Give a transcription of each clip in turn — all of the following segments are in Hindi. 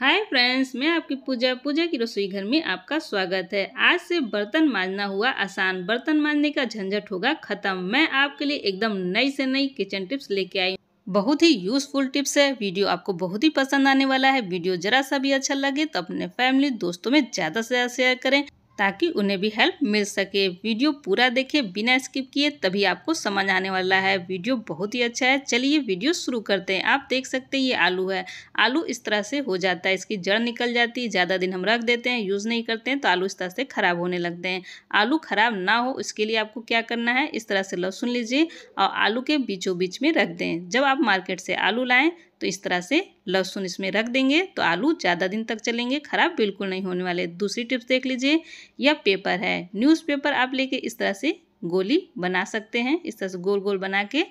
हाय फ्रेंड्स मैं आपकी पूजा पूजा की रसोई घर में आपका स्वागत है आज से बर्तन मांजना हुआ आसान बर्तन मांजने का झंझट होगा खत्म मैं आपके लिए एकदम नई से नई किचन टिप्स लेके आई बहुत ही यूजफुल टिप्स है वीडियो आपको बहुत ही पसंद आने वाला है वीडियो जरा सा भी अच्छा लगे तो अपने फैमिली दोस्तों में ज़्यादा से ज़्यादा शेयर करें ताकि उन्हें भी हेल्प मिल सके वीडियो पूरा देखे बिना स्किप किए तभी आपको समझ आने वाला है वीडियो बहुत ही अच्छा है चलिए वीडियो शुरू करते हैं आप देख सकते हैं ये आलू है आलू इस तरह से हो जाता है इसकी जड़ निकल जाती है ज़्यादा दिन हम रख देते हैं यूज़ नहीं करते हैं तो आलू इस तरह से ख़राब होने लगते हैं आलू ख़राब ना हो इसके लिए आपको क्या करना है इस तरह से लहसुन लीजिए और आलू के बीचों बीच में रख दें जब आप मार्केट से आलू लाएँ तो इस तरह से लहसुन इसमें रख देंगे तो आलू ज़्यादा दिन तक चलेंगे ख़राब बिल्कुल नहीं होने वाले दूसरी टिप्स देख लीजिए यह पेपर है न्यूज़पेपर आप लेके इस तरह से गोली बना सकते हैं इस तरह से गोल गोल बना के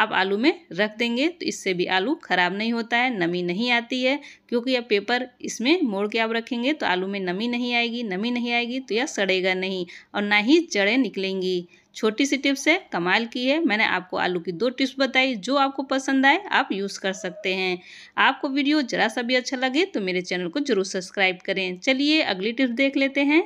आप आलू में रख देंगे तो इससे भी आलू ख़राब नहीं होता है नमी नहीं आती है क्योंकि यह पेपर इसमें मोड़ के आप रखेंगे तो आलू में नमी नहीं आएगी नमी नहीं आएगी तो यह सड़ेगा नहीं और ना ही जड़ें निकलेंगी छोटी सी टिप्स है कमाल की है मैंने आपको आलू की दो टिप्स बताई जो आपको पसंद आए आप यूज़ कर सकते हैं आपको वीडियो ज़रा सा भी अच्छा लगे तो मेरे चैनल को जरूर सब्सक्राइब करें चलिए अगली टिप्स देख लेते हैं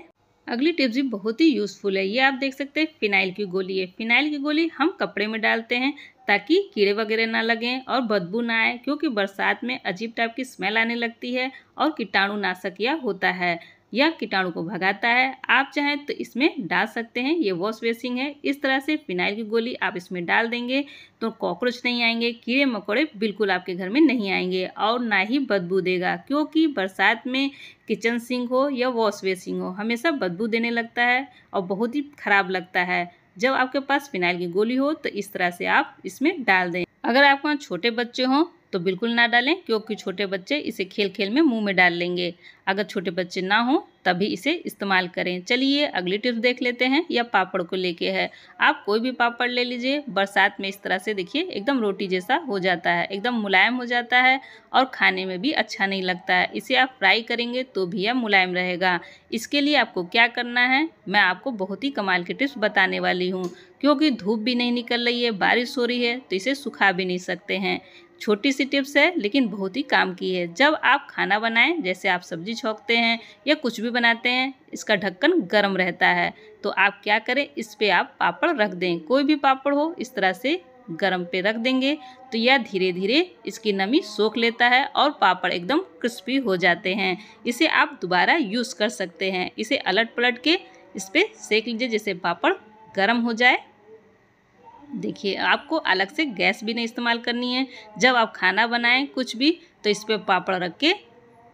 अगली टिप्स भी बहुत ही यूज़फुल है ये आप देख सकते हैं फिनाइल की गोली है फिनाइल की गोली हम कपड़े में डालते हैं ताकि कीड़े वगैरह ना लगें और बदबू ना आए क्योंकि बरसात में अजीब टाइप की स्मेल आने लगती है और नाशक यह होता है यह कीटाणु को भगाता है आप चाहें तो इसमें डाल सकते हैं ये वॉश बेसिंग है इस तरह से फिनाइल की गोली आप इसमें डाल देंगे तो कॉकरोच नहीं आएंगे कीड़े मकोड़े बिल्कुल आपके घर में नहीं आएंगे और ना ही बदबू देगा क्योंकि बरसात में किचन सिंक हो या वॉश बेसिंग हो हमेशा बदबू देने लगता है और बहुत ही ख़राब लगता है जब आपके पास फिनाइल की गोली हो तो इस तरह से आप इसमें डाल दें अगर आपके यहाँ छोटे बच्चे हों तो बिल्कुल ना डालें क्योंकि छोटे बच्चे इसे खेल खेल में मुंह में डाल लेंगे अगर छोटे बच्चे ना हों तभी इसे इस्तेमाल करें चलिए अगली टिप्स देख लेते हैं यह पापड़ को लेके है आप कोई भी पापड़ ले लीजिए बरसात में इस तरह से देखिए एकदम रोटी जैसा हो जाता है एकदम मुलायम हो जाता है और खाने में भी अच्छा नहीं लगता है इसे आप फ्राई करेंगे तो भी यह मुलायम रहेगा इसके लिए आपको क्या करना है मैं आपको बहुत ही कमाल की टिप्स बताने वाली हूँ क्योंकि धूप भी नहीं निकल रही है बारिश हो रही है तो इसे सुखा भी नहीं सकते हैं छोटी सी टिप्स है लेकिन बहुत ही काम की है जब आप खाना बनाएं जैसे आप सब्जी छोंकते हैं या कुछ भी बनाते हैं इसका ढक्कन गर्म रहता है तो आप क्या करें इस पर आप पापड़ रख दें कोई भी पापड़ हो इस तरह से गरम पे रख देंगे तो यह धीरे धीरे इसकी नमी सोख लेता है और पापड़ एकदम क्रिस्पी हो जाते हैं इसे आप दोबारा यूज़ कर सकते हैं इसे अलट पलट के इस पर सेक लीजिए जैसे पापड़ गर्म हो जाए देखिए आपको अलग से गैस भी नहीं इस्तेमाल करनी है जब आप खाना बनाएं कुछ भी तो इस पर पापड़ रख के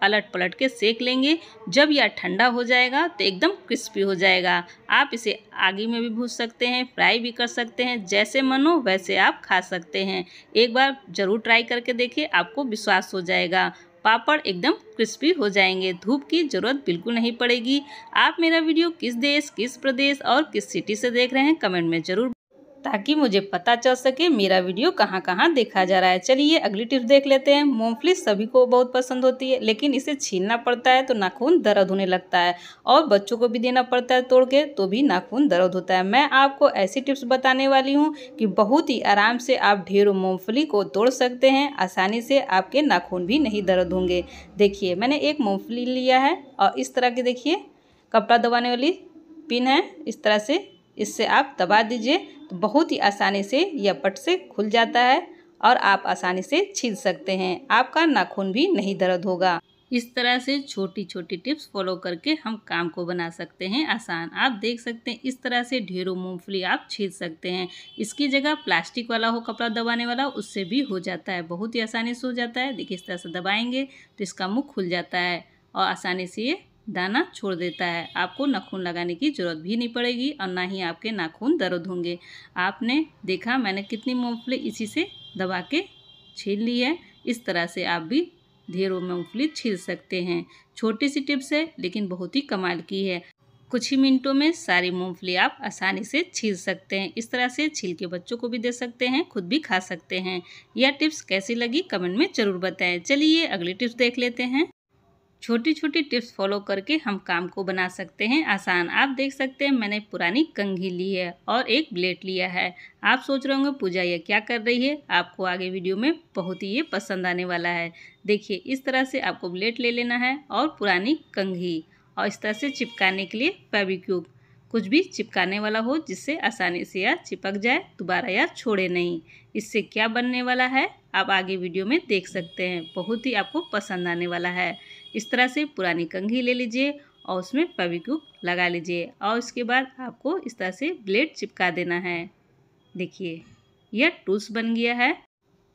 पलट पलट के सेक लेंगे जब यह ठंडा हो जाएगा तो एकदम क्रिस्पी हो जाएगा आप इसे आगे में भी भूज सकते हैं फ्राई भी कर सकते हैं जैसे मन हो वैसे आप खा सकते हैं एक बार ज़रूर ट्राई करके देखिए आपको विश्वास हो जाएगा पापड़ एकदम क्रिस्पी हो जाएंगे धूप की ज़रूरत बिल्कुल नहीं पड़ेगी आप मेरा वीडियो किस देश किस प्रदेश और किस सिटी से देख रहे हैं कमेंट में ज़रूर ताकि मुझे पता चल सके मेरा वीडियो कहाँ कहाँ देखा जा रहा है चलिए अगली टिप्स देख लेते हैं मूंगफली सभी को बहुत पसंद होती है लेकिन इसे छीनना पड़ता है तो नाखून दर्द होने लगता है और बच्चों को भी देना पड़ता है तोड़ के तो भी नाखून दर्द होता है मैं आपको ऐसी टिप्स बताने वाली हूँ कि बहुत ही आराम से आप ढेरों मूँगफली को तोड़ सकते हैं आसानी से आपके नाखून भी नहीं दर्द होंगे देखिए मैंने एक मूँगफली लिया है और इस तरह की देखिए कपड़ा दबाने वाली पिन है इस तरह से इससे आप दबा दीजिए तो बहुत ही आसानी से यह पट से खुल जाता है और आप आसानी से छील सकते हैं आपका नाखून भी नहीं दर्द होगा इस तरह से छोटी छोटी टिप्स फॉलो करके हम काम को बना सकते हैं आसान आप देख सकते हैं इस तरह से ढेरों मूंगफली आप छील सकते हैं इसकी जगह प्लास्टिक वाला हो कपड़ा दबाने वाला उससे भी हो जाता है बहुत ही आसानी से हो जाता है देखिए इस तरह से दबाएंगे तो इसका मुँह खुल जाता है और आसानी से ये दाना छोड़ देता है आपको नाखून लगाने की ज़रूरत भी नहीं पड़ेगी और ना ही आपके नाखून दर्द होंगे आपने देखा मैंने कितनी मूँगफली इसी से दबा के छील ली है इस तरह से आप भी ढेरों में मूँगफली छील सकते हैं छोटी सी टिप्स है लेकिन बहुत ही कमाल की है कुछ ही मिनटों में सारी मूँगफली आप आसानी से छील सकते हैं इस तरह से छील के बच्चों को भी दे सकते हैं खुद भी खा सकते हैं यह टिप्स कैसी लगी कमेंट में ज़रूर बताएं चलिए अगली टिप्स देख लेते हैं छोटी छोटी टिप्स फॉलो करके हम काम को बना सकते हैं आसान आप देख सकते हैं मैंने पुरानी कंघी ली है और एक ब्लेड लिया है आप सोच रहे होंगे पूजा ये क्या कर रही है आपको आगे वीडियो में बहुत ही ये पसंद आने वाला है देखिए इस तरह से आपको ब्लेड ले लेना है और पुरानी कंघी और इस तरह से चिपकाने के लिए फेबिक्यूब कुछ भी चिपकाने वाला हो जिससे आसानी से यह चिपक जाए दोबारा यह छोड़े नहीं इससे क्या बनने वाला है आप आगे वीडियो में देख सकते हैं बहुत ही आपको पसंद आने वाला है इस तरह से पुरानी कंघी ले लीजिए और उसमें फेविक्विक लगा लीजिए और इसके बाद आपको इस तरह से ब्लेड चिपका देना है देखिए यह टूल्स बन गया है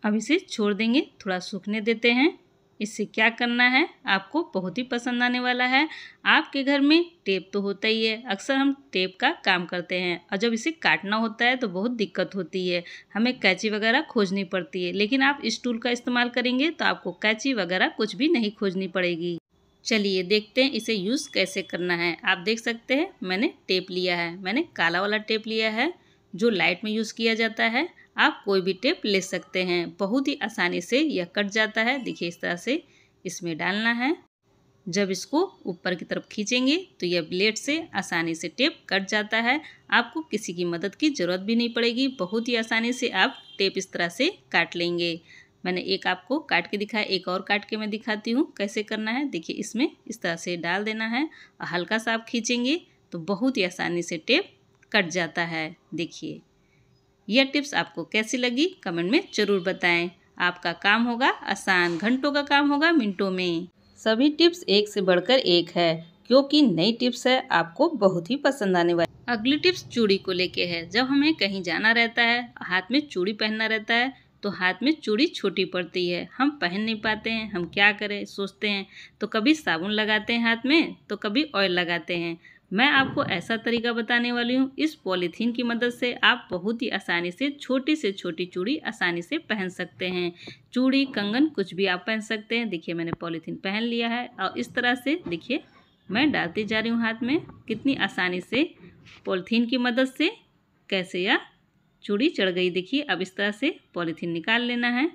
अब इसे छोड़ देंगे थोड़ा सूखने देते हैं इससे क्या करना है आपको बहुत ही पसंद आने वाला है आपके घर में टेप तो होता ही है अक्सर हम टेप का काम करते हैं और जब इसे काटना होता है तो बहुत दिक्कत होती है हमें कैची वगैरह खोजनी पड़ती है लेकिन आप इस टूल का इस्तेमाल करेंगे तो आपको कैची वगैरह कुछ भी नहीं खोजनी पड़ेगी चलिए देखते हैं इसे यूज़ कैसे करना है आप देख सकते हैं मैंने टेप लिया है मैंने काला वाला टेप लिया है जो लाइट में यूज़ किया जाता है आप कोई भी टेप ले सकते हैं बहुत ही आसानी से यह कट जाता है देखिए इस तरह से इसमें डालना है जब इसको ऊपर की तरफ खींचेंगे तो यह ब्लेड से आसानी से टेप कट जाता है आपको किसी की मदद की ज़रूरत भी नहीं पड़ेगी बहुत ही आसानी से आप टेप इस तरह से काट लेंगे मैंने एक आपको काट के दिखाया एक और काट के मैं दिखाती हूँ कैसे करना है देखिए इसमें इस तरह से डाल देना है और हल्का सा आप खींचेंगे तो बहुत ही आसानी से टेप कट जाता है देखिए यह टिप्स आपको कैसी लगी कमेंट में ज़रूर बताएं आपका काम होगा आसान घंटों का काम होगा मिनटों में सभी टिप्स एक से बढ़कर एक है क्योंकि नई टिप्स है आपको बहुत ही पसंद आने वाली अगली टिप्स चूड़ी को लेके है जब हमें कहीं जाना रहता है हाथ में चूड़ी पहनना रहता है तो हाथ में चूड़ी छोटी पड़ती है हम पहन नहीं पाते हैं हम क्या करें सोचते हैं तो कभी साबुन लगाते हैं हाथ में तो कभी ऑयल लगाते हैं मैं आपको ऐसा तरीका बताने वाली हूँ इस पॉलीथीन की मदद से आप बहुत ही आसानी से छोटी से छोटी चूड़ी आसानी से पहन सकते हैं चूड़ी कंगन कुछ भी आप पहन सकते हैं देखिए मैंने पॉलीथीन पहन लिया है और इस तरह से देखिए मैं डालती जा रही हूँ हाथ में कितनी आसानी से पॉलीथीन की मदद से कैसे या चूड़ी चढ़ गई देखिए अब इस तरह से पॉलीथीन निकाल लेना है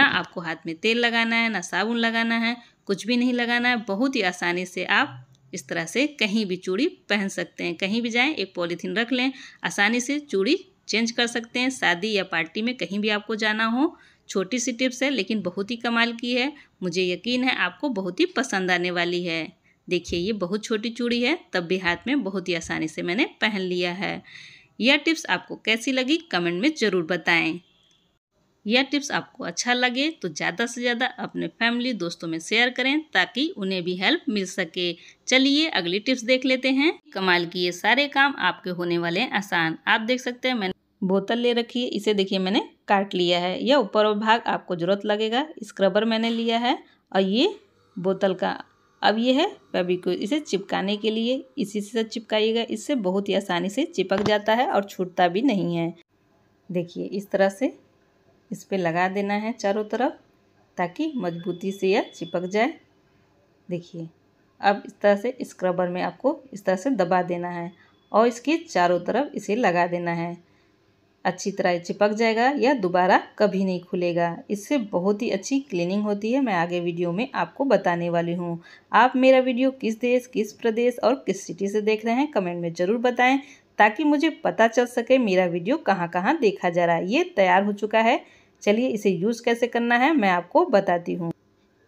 ना आपको हाथ में तेल लगाना है ना साबुन लगाना है कुछ भी नहीं लगाना है बहुत ही आसानी से आप इस तरह से कहीं भी चूड़ी पहन सकते हैं कहीं भी जाएं एक पॉलीथीन रख लें आसानी से चूड़ी चेंज कर सकते हैं शादी या पार्टी में कहीं भी आपको जाना हो छोटी सी टिप्स है लेकिन बहुत ही कमाल की है मुझे यकीन है आपको बहुत ही पसंद आने वाली है देखिए ये बहुत छोटी चूड़ी है तब भी हाथ में बहुत ही आसानी से मैंने पहन लिया है यह टिप्स आपको कैसी लगी कमेंट में ज़रूर बताएं यह टिप्स आपको अच्छा लगे तो ज़्यादा से ज़्यादा अपने फैमिली दोस्तों में शेयर करें ताकि उन्हें भी हेल्प मिल सके चलिए अगली टिप्स देख लेते हैं कमाल की ये सारे काम आपके होने वाले हैं आसान आप देख सकते हैं मैंने बोतल ले रखी है इसे देखिए मैंने काट लिया है यह ऊपर और भाग आपको ज़रूरत लगेगा स्क्रबर मैंने लिया है और ये बोतल का अब ये है फेबिक्विक इसे चिपकाने के लिए इसी से चिपकाइएगा इससे बहुत ही आसानी से चिपक जाता है और छूटता भी नहीं है देखिए इस तरह से इस पर लगा देना है चारों तरफ ताकि मजबूती से यह चिपक जाए देखिए अब इस तरह से स्क्रबर में आपको इस तरह से दबा देना है और इसके चारों तरफ इसे लगा देना है अच्छी तरह चिपक जाएगा या दोबारा कभी नहीं खुलेगा इससे बहुत ही अच्छी क्लीनिंग होती है मैं आगे वीडियो में आपको बताने वाली हूँ आप मेरा वीडियो किस देश किस प्रदेश और किस सिटी से देख रहे हैं कमेंट में ज़रूर बताएं ताकि मुझे पता चल सके मेरा वीडियो कहाँ कहाँ देखा जा रहा है ये तैयार हो चुका है चलिए इसे यूज़ कैसे करना है मैं आपको बताती हूँ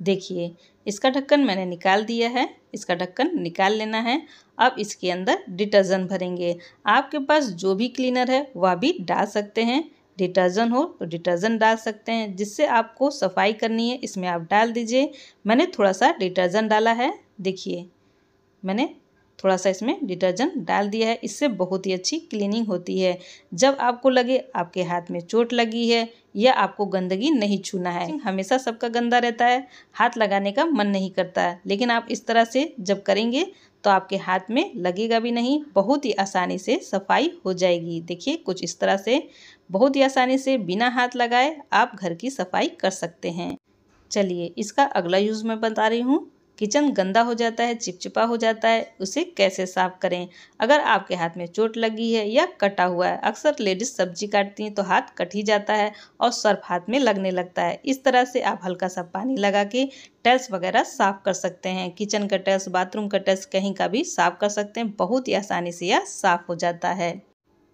देखिए इसका ढक्कन मैंने निकाल दिया है इसका ढक्कन निकाल लेना है अब इसके अंदर डिटर्जेंट भरेंगे आपके पास जो भी क्लीनर है वह भी डाल सकते हैं डिटर्जेंट हो तो डिटर्जेंट डाल सकते हैं जिससे आपको सफाई करनी है इसमें आप डाल दीजिए मैंने थोड़ा सा डिटर्जेंट डाला है देखिए मैंने थोड़ा सा इसमें डिटर्जेंट डाल दिया है इससे बहुत ही अच्छी क्लीनिंग होती है जब आपको लगे आपके हाथ में चोट लगी है या आपको गंदगी नहीं छूना है हमेशा सबका गंदा रहता है हाथ लगाने का मन नहीं करता है लेकिन आप इस तरह से जब करेंगे तो आपके हाथ में लगेगा भी नहीं बहुत ही आसानी से सफाई हो जाएगी देखिए कुछ इस तरह से बहुत ही आसानी से बिना हाथ लगाए आप घर की सफाई कर सकते हैं चलिए इसका अगला यूज़ मैं बता रही हूँ किचन गंदा हो जाता है चिपचिपा हो जाता है उसे कैसे साफ करें अगर आपके हाथ में चोट लगी है या कटा हुआ है अक्सर लेडीज सब्जी काटती हैं तो हाथ कट ही जाता है और सर्फ हाथ में लगने लगता है इस तरह से आप हल्का सा पानी लगा के टैल्स वगैरह साफ कर सकते हैं किचन का टैल्स बाथरूम का टैल्स कहीं का भी साफ कर सकते हैं बहुत ही आसानी से यह साफ हो जाता है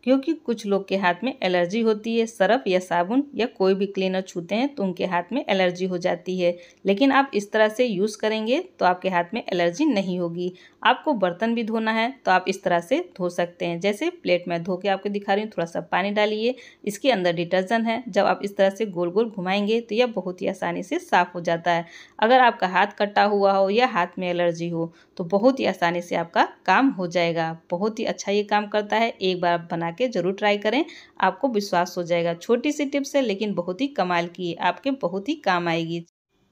क्योंकि कुछ लोग के हाथ में एलर्जी होती है सरफ या साबुन या कोई भी क्लीनर छूते हैं तो उनके हाथ में एलर्जी हो जाती है लेकिन आप इस तरह से यूज़ करेंगे तो आपके हाथ में एलर्जी नहीं होगी आपको बर्तन भी धोना है तो आप इस तरह से धो सकते हैं जैसे प्लेट में धो के आपको दिखा रही हूँ थोड़ा सा पानी डालिए इसके अंदर डिटर्जेंट है जब आप इस तरह से गोल गोल घुमाएंगे तो यह बहुत ही आसानी से साफ़ हो जाता है अगर आपका हाथ कटा हुआ हो या हाथ में एलर्जी हो तो बहुत ही आसानी से आपका काम हो जाएगा बहुत ही अच्छा ये काम करता है एक बार बना के ज़रूर ट्राई करें आपको विश्वास हो जाएगा छोटी सी टिप्स है लेकिन बहुत ही कमाल की है आपके बहुत ही काम आएगी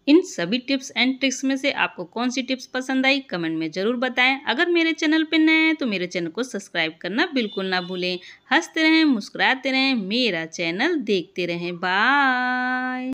इन सभी टिप्स एंड ट्रिक्स में से आपको कौन सी टिप्स पसंद आई कमेंट में ज़रूर बताएं अगर मेरे चैनल पर नए हैं तो मेरे चैनल को सब्सक्राइब करना बिल्कुल ना भूलें हंसते रहें मुस्कुराते रहें मेरा चैनल देखते रहें बाय